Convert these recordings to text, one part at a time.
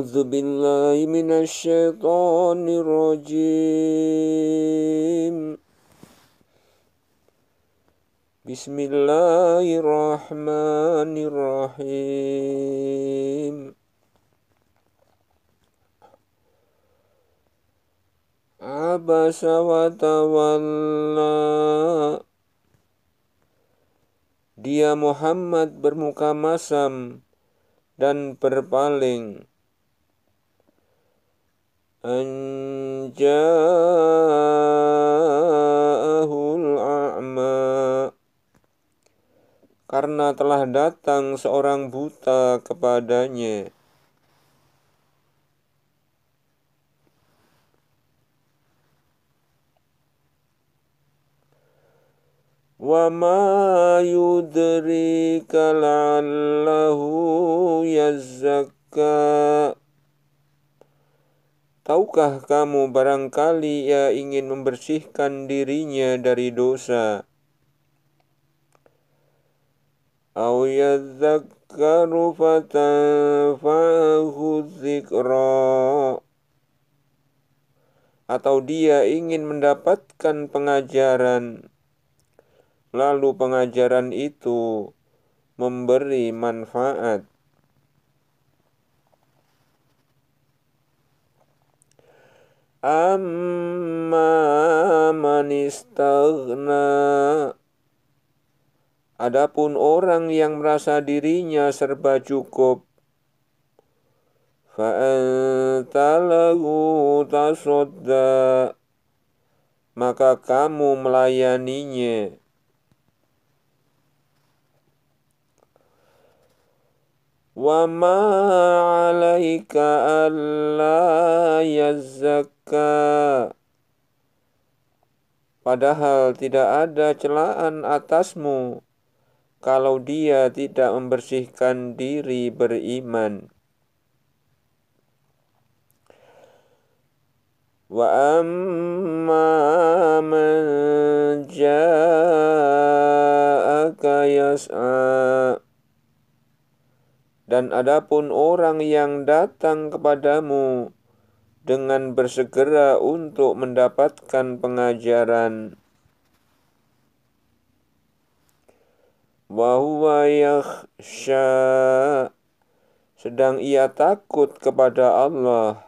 أعوذ بالله من الشيطان الرجيم بسم الله الرحمن الرحيم عبس وتولى Dia Muhammad bermuka masam dan berpaling. أن جاءه karena telah datang seorang buta kepadanya. Wama يدريك لعله Tahukah kamu barangkali ia ingin membersihkan dirinya dari dosa? Au yadzakkaru fatanfa'ahu zikra atau dia ingin mendapatkan pengajaran, lalu pengajaran itu memberi manfaat. Amma man istaghna Adapun orang yang merasa dirinya serba cukup fa'anta tasodda maka kamu melayaninya وما عليك ألا يزكى Padahal tidak ada celaan atasmu kalau dia tidak membersihkan diri beriman. Wa amma man ja'aka yas'a dan adapun orang yang datang kepadamu dengan bersegera untuk mendapatkan pengajaran, bahwa yakhsha sedang ia takut kepada Allah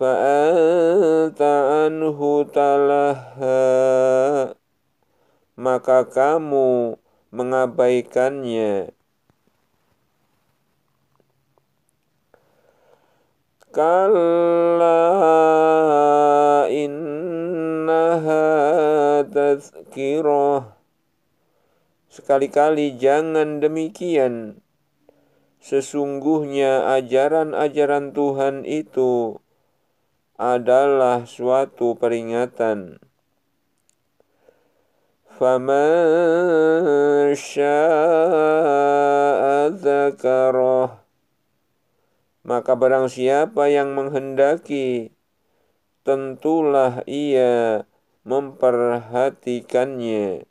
fa'anta anhu talaha maka kamu mengabaikannya كلا إنها تذكرة Sekali-kali jangan demikian. Sesungguhnya ajaran-ajaran Tuhan itu adalah suatu peringatan. فَمَنْ شَاءَ maka barang siapa yang menghendaki, tentulah ia memperhatikannya.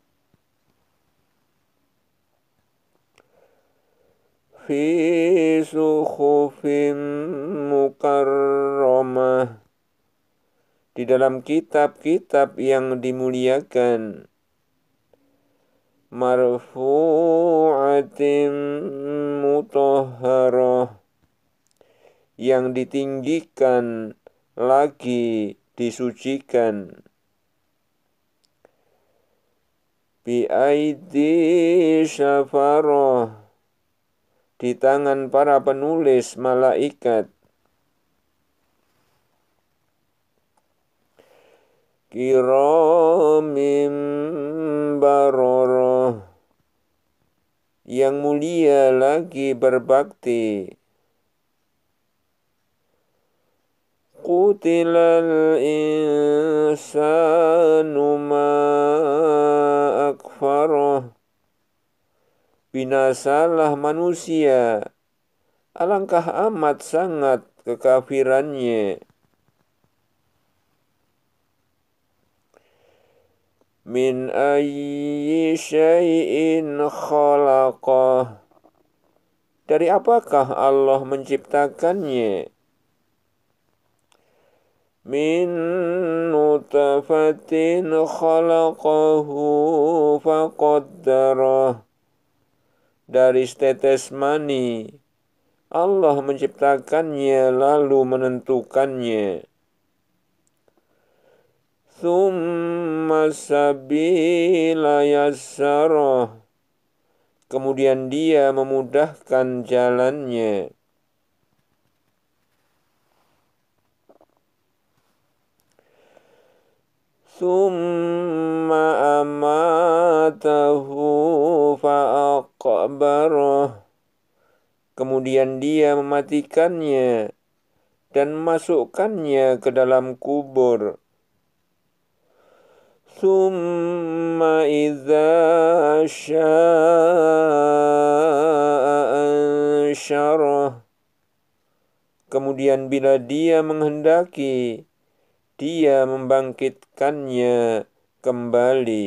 Fi suhufin mukarramah di dalam kitab-kitab yang dimuliakan marfu'atim mutahharah yang ditinggikan lagi disucikan biaidi syafaroh di tangan para penulis malaikat kiramim baroroh yang mulia lagi berbakti قتل الإنسان ما أكفره Binasalah manusia, alangkah amat sangat kekafirannya. Min ayyi syai'in khalaqah. Dari apakah Allah menciptakannya? من نطفة خلقه فقدره dari setetes mani Allah menciptakannya lalu menentukannya thumma sabila kemudian dia memudahkan jalannya ثم أماته فأقبره Kemudian dia mematikannya dan masukkannya ke dalam kubur. Summa idza sya'a Kemudian bila dia menghendaki, dia membangkitkannya kembali.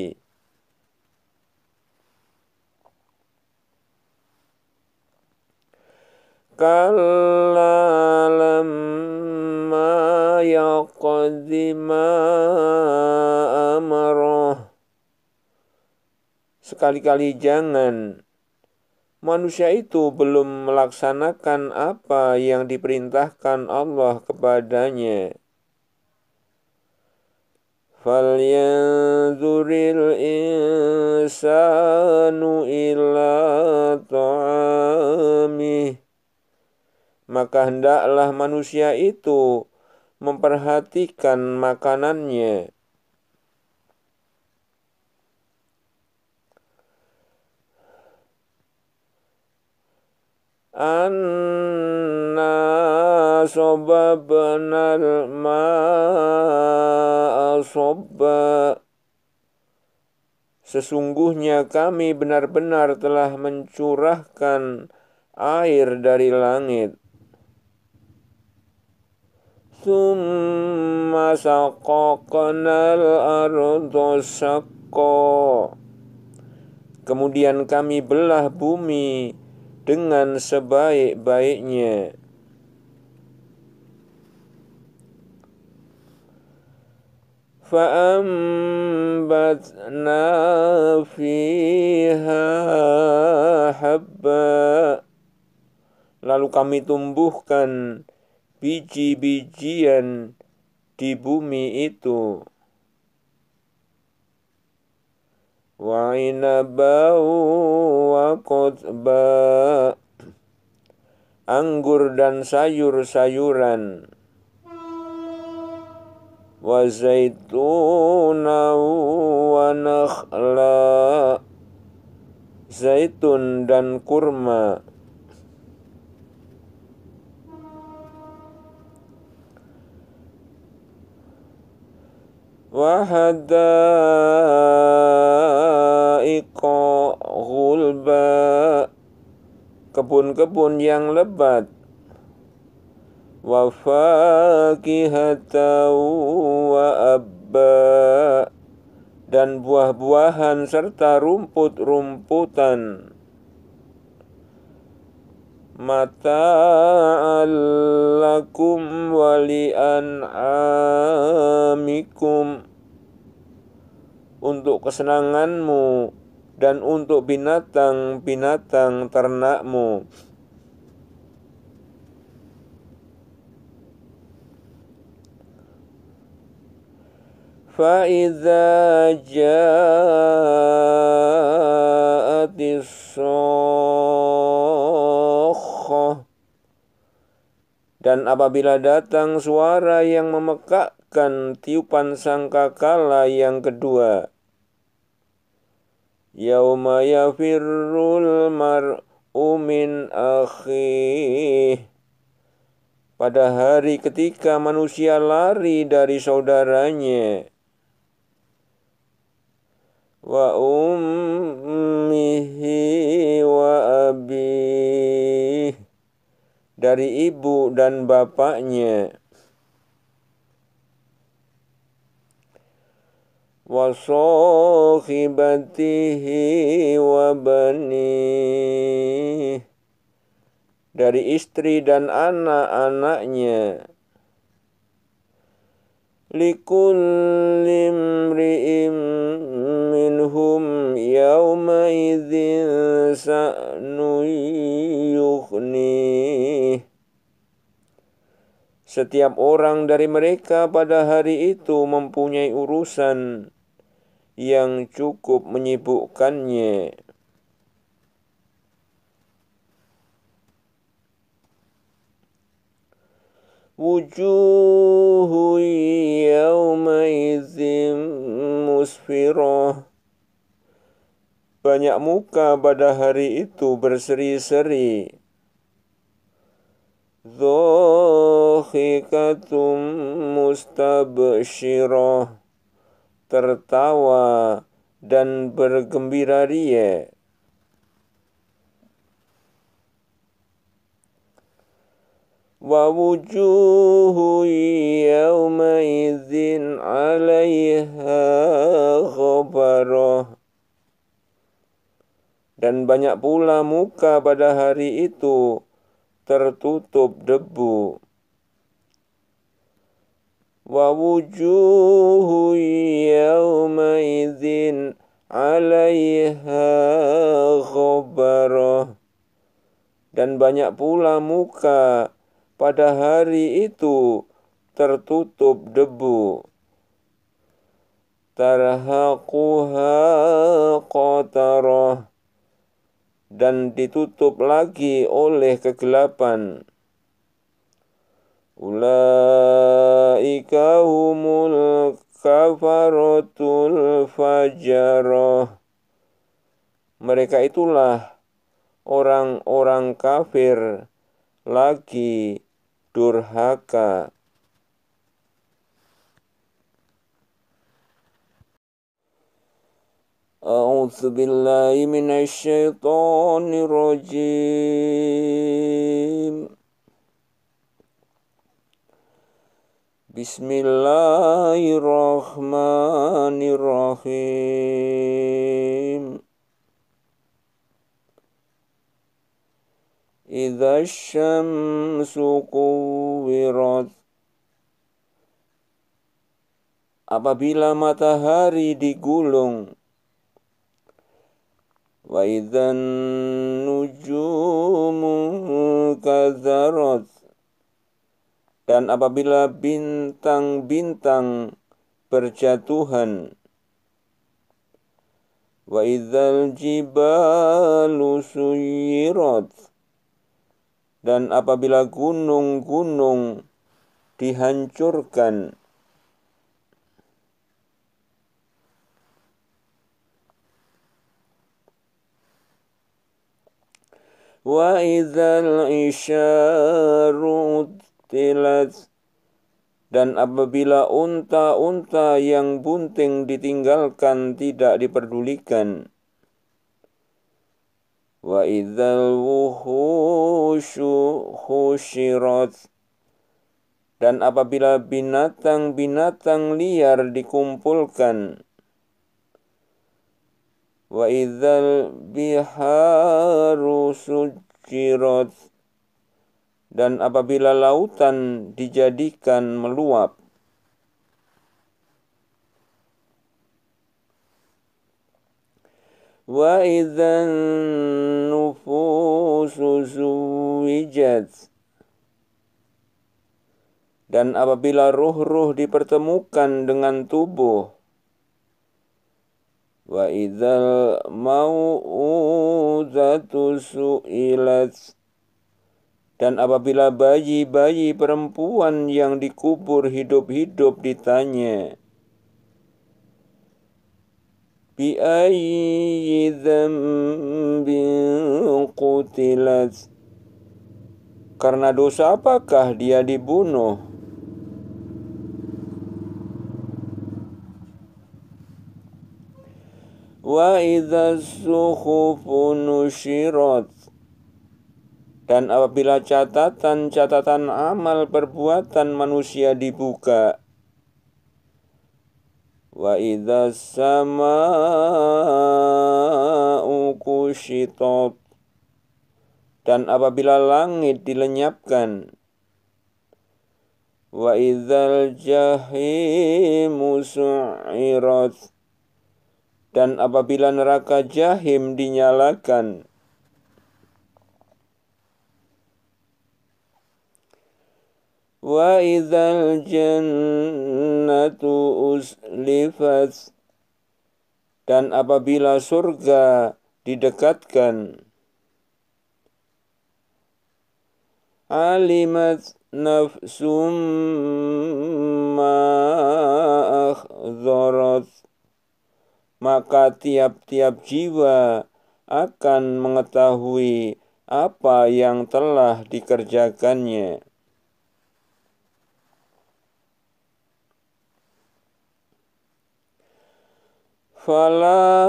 Kalalamma yaqadzima Sekali-kali jangan manusia itu belum melaksanakan apa yang diperintahkan Allah kepadanya. فلينظر الإنسان إلى طعامه maka hendaklah manusia itu memperhatikan makanannya anna sobabnal ma soba Sesungguhnya kami benar-benar telah mencurahkan air dari langit. Summa saqaqnal ardu saqqa. Kemudian kami belah bumi dengan sebaik-baiknya. فأنبتنا فيها habba Lalu kami tumbuhkan biji-bijian di bumi itu. Wa inabau wa qutba Anggur dan sayur-sayuran. وزيتونا ونخلا zaitun dan kurma wahadaiko gulba kebun-kebun yang lebat وفاكهة وأبا dan buah-buahan serta rumput-rumputan Mata walian amikum untuk kesenanganmu dan untuk binatang-binatang ternakmu فإذا جاءت dan apabila datang suara yang memekakkan tiupan sangkakala yang kedua yauma yafirrul mar'u min akhih pada hari ketika manusia lari dari saudaranya وأمه وأبيه dari ibu dan bapaknya wasohibatihi bani dari istri dan anak-anaknya لكل امرئ منهم يومئذ Setiap orang dari mereka pada hari itu mempunyai urusan yang cukup menyibukkannya. Wujuhu kathfiroh. Banyak muka pada hari itu berseri-seri. Zohikatum mustabshiroh. Tertawa dan bergembira ria. ووجوه يومئذ عليها khobaroh dan banyak pula muka pada hari itu tertutup debu. وَوُجُوهُ يَوْمَئِذٍ عَلَيْهَا khobaroh Dan banyak pula muka pada hari itu tertutup debu. Tarhaquha qatarah dan ditutup lagi oleh kegelapan. Ulaika humul kafaratul fajarah. Mereka itulah orang-orang kafir lagi Durhaka, aus bila mina Syaitan rojiim. Bismillahi إذا الشمس كورت Apabila matahari digulung Wa idzan nujumu kadzarat Dan apabila bintang-bintang berjatuhan Wa idzal jibalu suyirat dan apabila gunung-gunung dihancurkan Dan apabila unta-unta yang bunting ditinggalkan tidak diperdulikan. وإذا الوحوش hushirat dan apabila binatang-binatang liar dikumpulkan wa idzal biharu sujirat dan apabila lautan dijadikan meluap wa idzan Mijaz. dan apabila ruh-ruh dipertemukan dengan tubuh wa idzal mau'udatu su'ilat dan apabila bayi-bayi perempuan yang dikubur hidup-hidup ditanya bi ayyi qutilat karena dosa apakah dia dibunuh? Wa idza suhufu nushirat dan apabila catatan-catatan amal perbuatan manusia dibuka wa idza sama'u kushitat dan apabila langit dilenyapkan, wa idzal jahimu su'irat dan apabila neraka jahim dinyalakan wa idzal jannatu uslifat dan apabila surga didekatkan alimat nafsum ma akhzarat maka tiap-tiap jiwa akan mengetahui apa yang telah dikerjakannya. Fala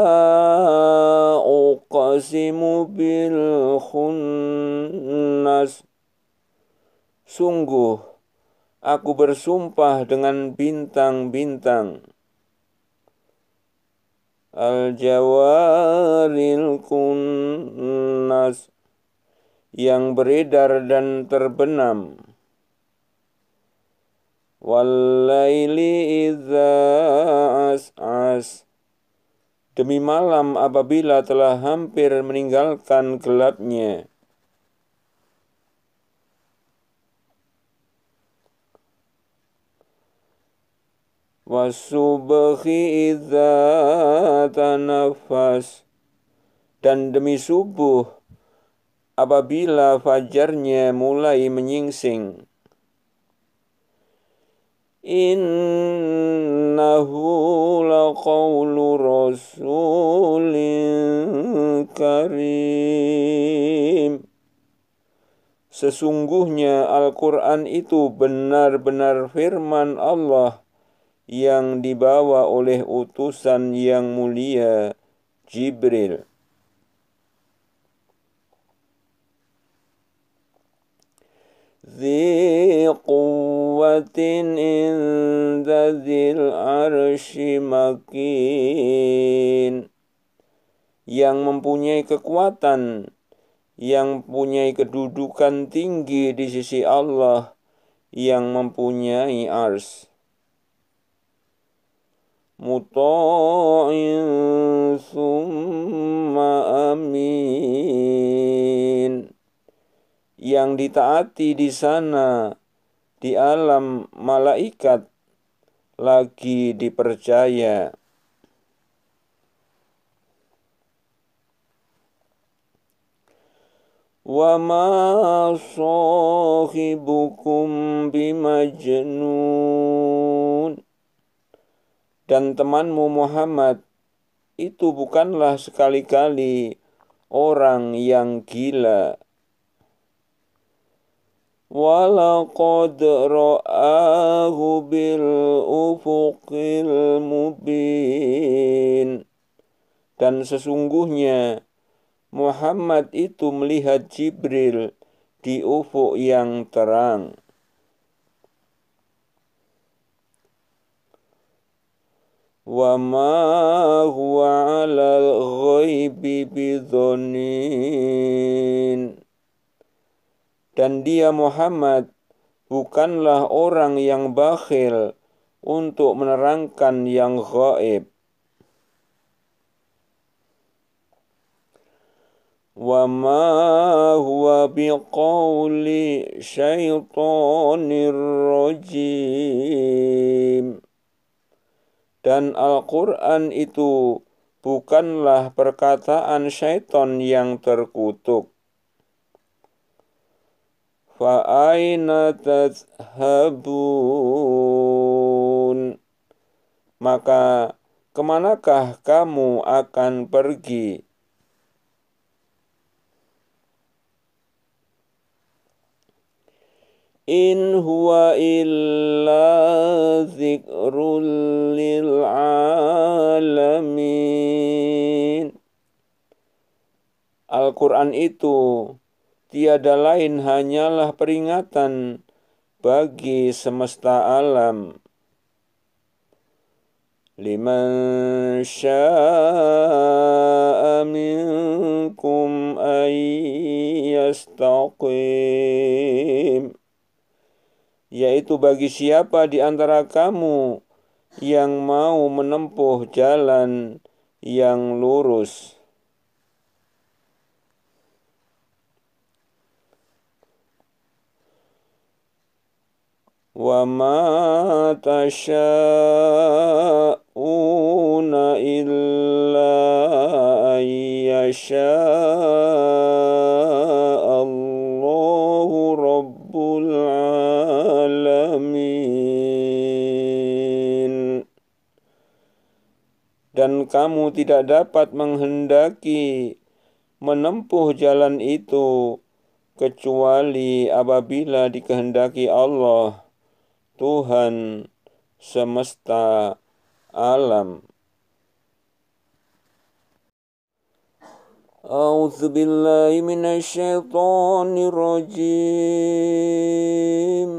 uqasimu bil khunnas Sungguh, aku bersumpah dengan bintang-bintang. Al-Jawaril Kunnas yang beredar dan terbenam. Walaili idza as Demi malam apabila telah hampir meninggalkan gelapnya. wasubhi idza tanafas dan demi subuh apabila fajarnya mulai menyingsing innahu laqawlu rasulin karim Sesungguhnya Al-Quran itu benar-benar firman Allah yang dibawa oleh utusan yang mulia Jibril. ذي قوة عند ذي yang mempunyai kekuatan yang mempunyai kedudukan tinggi di sisi Allah yang mempunyai ars مطاع ثم yang ditaati di sana di alam malaikat lagi dipercaya wa ma sahibukum bimajnun dan temanmu Muhammad itu bukanlah sekali-kali orang yang gila. Walaqad ra'ahu bil ufuqil mubin. Dan sesungguhnya Muhammad itu melihat Jibril di ufuk yang terang. wa ma huwa 'alal ghaibi bidhanin dan dia Muhammad bukanlah orang yang bakhil untuk menerangkan yang gaib wa ma huwa biqauli syaitonir rajim dan Al-Quran itu bukanlah perkataan Syaitan yang terkutuk. Fa'ayna tazhabun. Maka kemanakah kamu akan pergi? إن هو إلا ذكر للعالمين Al-Quran itu tiada lain hanyalah peringatan bagi semesta alam. Liman syaa minkum ay yastaqim yaitu bagi siapa di antara kamu yang mau menempuh jalan yang lurus. Wa ma tasha'una illa يشاء kamu tidak dapat menghendaki menempuh jalan itu kecuali apabila dikehendaki Allah Tuhan semesta alam. أعوذ بالله من الشيطان الرجيم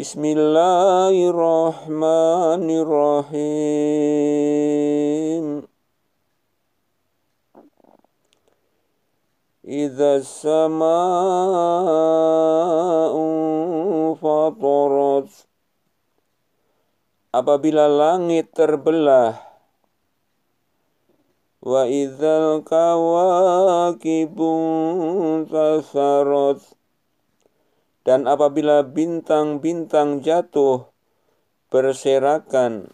Bismillahirrahmanirrahim. Iza sama'u fatarat. Apabila langit terbelah wa idzal kawakibun tasarat dan apabila bintang-bintang jatuh berserakan,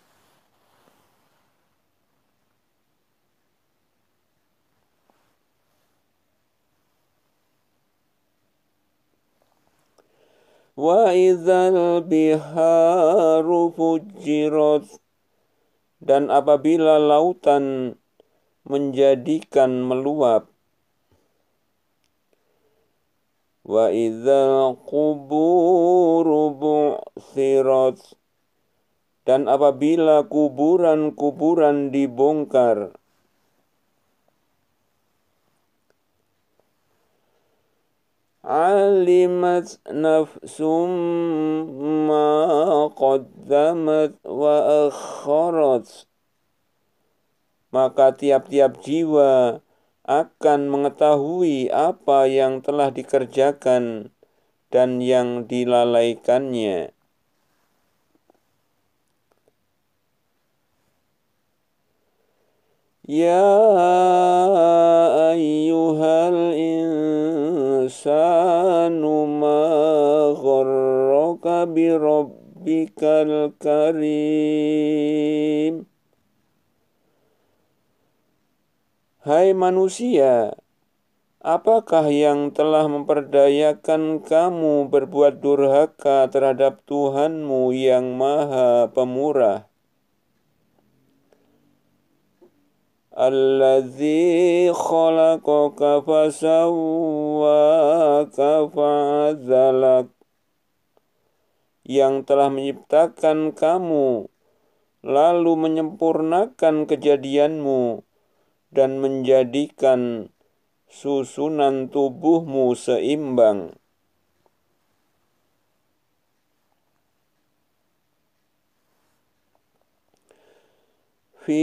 Dan apabila lautan menjadikan meluap, وإذا القبور بعثرت dan apabila kuburan-kuburan dibongkar alimat nafsum ma qaddamat wa akharat maka tiap-tiap jiwa akan mengetahui apa yang telah dikerjakan dan yang dilalaikannya. Ya ayyuhal insanu ma gharraka bi rabbikal karim Hai manusia, apakah yang telah memperdayakan kamu berbuat durhaka terhadap Tuhanmu yang maha pemurah? Alladzi khalaqaka fasawwaka fa'adzalak yang telah menciptakan kamu lalu menyempurnakan kejadianmu dan menjadikan susunan tubuhmu seimbang. fi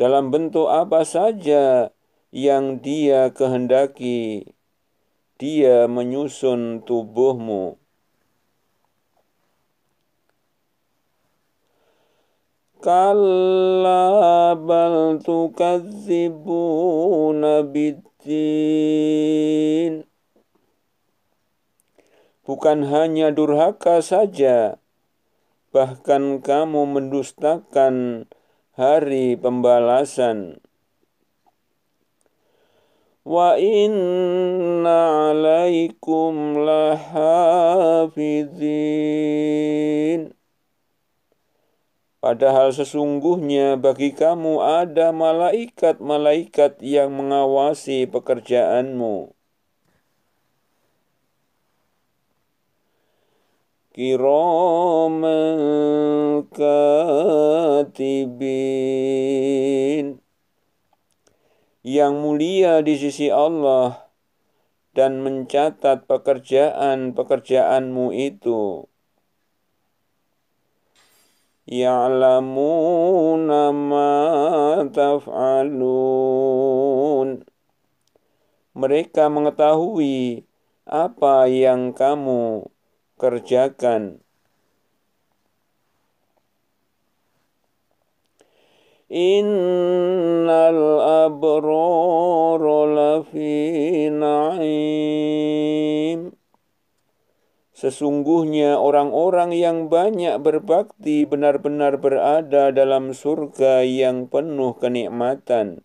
dalam bentuk apa saja yang dia kehendaki, dia menyusun tubuhmu. Kalla bal tukadzibuna Bukan hanya durhaka saja, bahkan kamu mendustakan hari pembalasan. وإن عليكم لحافظين Padahal sesungguhnya bagi kamu ada malaikat-malaikat yang mengawasi pekerjaanmu. Kiraman katibin yang mulia di sisi Allah dan mencatat pekerjaan-pekerjaanmu itu. Ya'lamuna ma taf'alun. Mereka mengetahui apa yang kamu kerjakan. In الأبرار لفي نعيم Sesungguhnya orang-orang yang banyak berbakti benar-benar berada dalam surga yang penuh kenikmatan.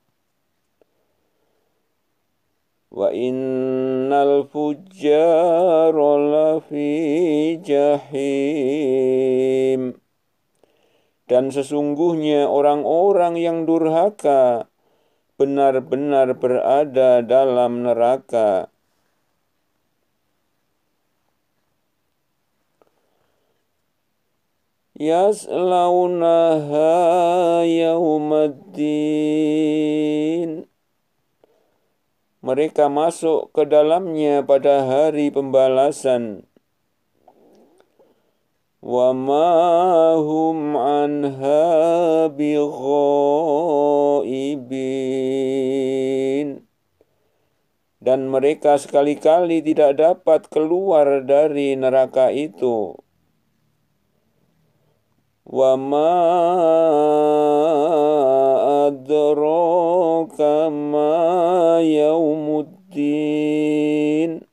Wa innal fujjara lafi jahim. Dan sesungguhnya orang-orang yang durhaka benar-benar berada dalam neraka. Yaslaunaha yaumaddin. Mereka masuk ke dalamnya pada hari pembalasan. وما هم عنها بغائبين dan mereka sekali-kali tidak dapat keluar dari neraka itu. Wa ma adraka ma yaumuddin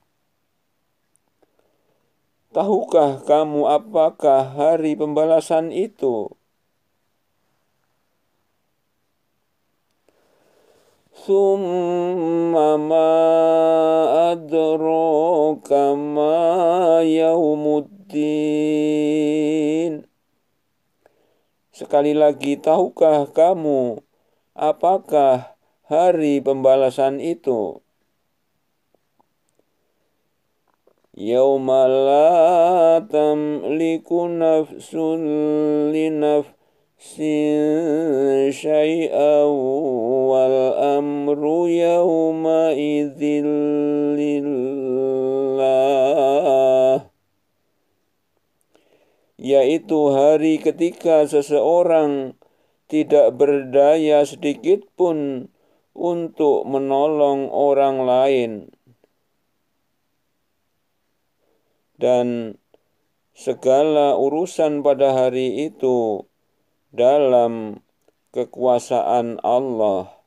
Tahukah kamu apakah hari pembalasan itu? Summa ma adroka ma yaumuddin. Sekali lagi, tahukah kamu apakah hari pembalasan itu? يوم لا تملك نفس لنفس شيئا والأمر يومئذ لله yaitu hari ketika seseorang tidak berdaya sedikit pun untuk menolong orang lain dan segala urusan pada hari itu dalam kekuasaan Allah